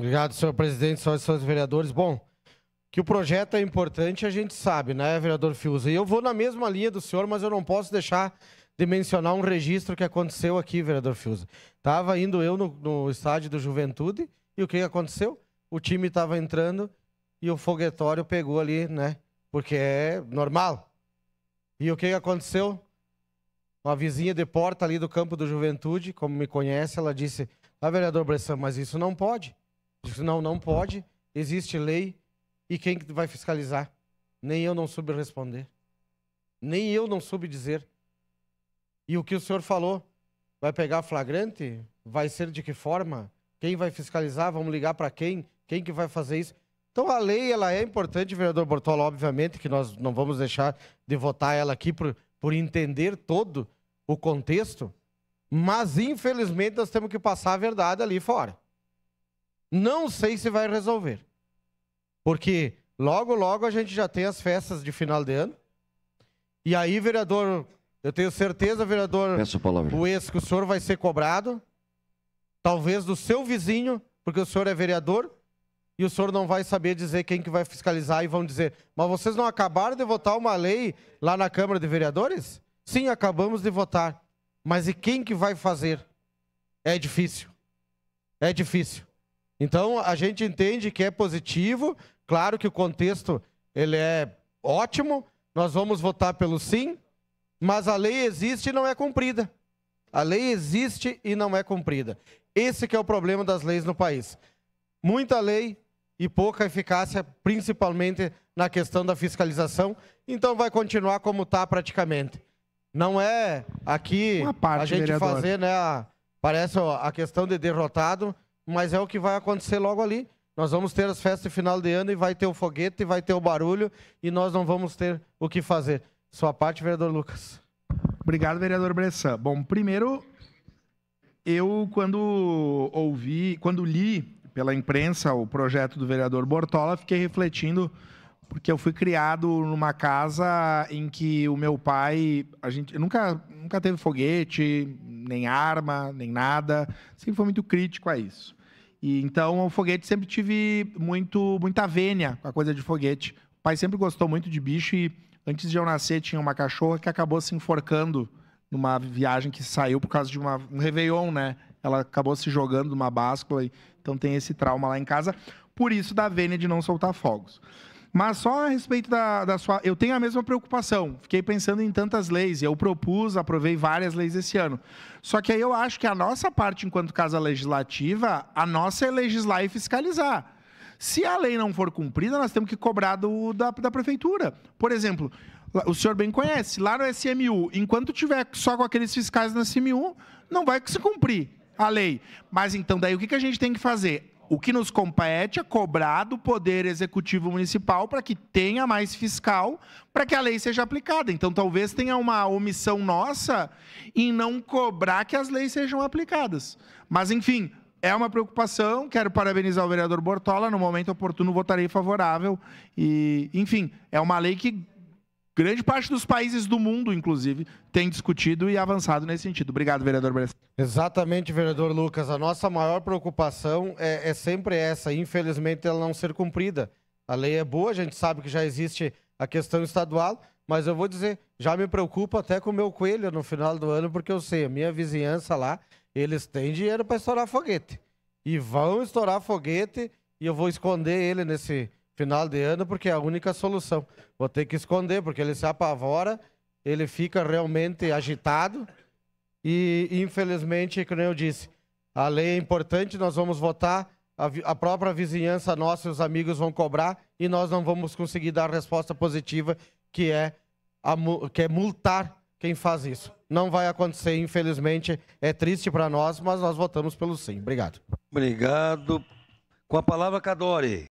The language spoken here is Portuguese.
Obrigado, senhor presidente, senhoras e senhores vereadores. Bom, que o projeto é importante, a gente sabe, né, vereador Fiuza? E eu vou na mesma linha do senhor, mas eu não posso deixar de mencionar um registro que aconteceu aqui, vereador Fiuza. Estava indo eu no, no, estádio do Juventude e o que aconteceu? O time estava entrando e o foguetório pegou ali, né? Porque é normal. E o que aconteceu? Uma vizinha de porta ali do campo do Juventude, como me conhece, ela disse: Ah, vereador Bressan, mas isso não pode. Disse, não, não pode, existe lei, e quem vai fiscalizar? Nem eu não soube responder. Nem eu não soube dizer. E o que o senhor falou? Vai pegar flagrante? Vai ser de que forma? Quem vai fiscalizar? Vamos ligar para quem? Quem que vai fazer isso? Então a lei ela é importante, vereador Bortola, obviamente que nós não vamos deixar de votar ela aqui por, por entender todo o contexto, mas infelizmente nós temos que passar a verdade ali fora. Não sei se vai resolver. Porque logo, logo a gente já tem as festas de final de ano. E aí, vereador, eu tenho certeza, vereador ex que o senhor vai ser cobrado. Talvez do seu vizinho, porque o senhor é vereador. E o senhor não vai saber dizer quem que vai fiscalizar e vão dizer, mas vocês não acabaram de votar uma lei lá na Câmara de Vereadores? Sim, acabamos de votar. Mas e quem que vai fazer? É difícil. É difícil. Então, a gente entende que é positivo, claro que o contexto ele é ótimo, nós vamos votar pelo sim, mas a lei existe e não é cumprida. A lei existe e não é cumprida. Esse que é o problema das leis no país. Muita lei e pouca eficácia, principalmente na questão da fiscalização. Então vai continuar como está praticamente. Não é aqui parte, a gente vereador. fazer, né? A, parece ó, a questão de derrotado, mas é o que vai acontecer logo ali. Nós vamos ter as festas de final de ano e vai ter o foguete, vai ter o barulho e nós não vamos ter o que fazer. Sua parte, vereador Lucas. Obrigado, vereador Bressan. Bom, primeiro, eu quando ouvi, quando li pela imprensa o projeto do vereador Bortola, fiquei refletindo porque eu fui criado numa casa em que o meu pai, a gente nunca nunca teve foguete, nem arma, nem nada, sempre foi muito crítico a isso. E então o foguete sempre tive muito muita vênia com a coisa de foguete. O pai sempre gostou muito de bicho e antes de eu nascer tinha uma cachorra que acabou se enforcando numa viagem que saiu por causa de uma, um réveillon, né? Ela acabou se jogando de uma báscula, então tem esse trauma lá em casa, por isso da vênia de não soltar fogos. Mas só a respeito da, da sua. Eu tenho a mesma preocupação. Fiquei pensando em tantas leis. Eu propus, aprovei várias leis esse ano. Só que aí eu acho que a nossa parte, enquanto casa legislativa, a nossa é legislar e fiscalizar. Se a lei não for cumprida, nós temos que cobrar do, da, da prefeitura. Por exemplo, o senhor bem conhece, lá no SMU, enquanto tiver só com aqueles fiscais na SMU, não vai se cumprir a lei. Mas então, daí o que, que a gente tem que fazer? o que nos compete é cobrar do Poder Executivo Municipal para que tenha mais fiscal, para que a lei seja aplicada. Então, talvez tenha uma omissão nossa em não cobrar que as leis sejam aplicadas. Mas, enfim, é uma preocupação. Quero parabenizar o vereador Bortola. No momento oportuno, votarei favorável. E, enfim, é uma lei que grande parte dos países do mundo, inclusive, tem discutido e avançado nesse sentido. Obrigado, vereador Bressan. Exatamente, vereador Lucas. A nossa maior preocupação é, é, sempre essa, infelizmente, ela não ser cumprida. A lei é boa, a gente sabe que já existe a questão estadual, mas eu vou dizer, já me preocupo até com o meu coelho no final do ano, porque eu sei, a minha vizinhança lá, eles têm dinheiro para estourar foguete. E vão estourar foguete, e eu vou esconder ele nesse, final de ano, porque é a única solução. Vou ter que esconder, porque ele se apavora, ele fica realmente agitado. E, infelizmente, como eu disse, a lei é importante, nós vamos votar, a, a própria vizinhança nossa e os amigos vão cobrar, e nós não vamos conseguir dar a resposta positiva, que é, a, que é multar quem faz isso. Não vai acontecer, infelizmente. É triste para nós, mas nós votamos pelo sim. Obrigado. Obrigado. Com a palavra, Cadore.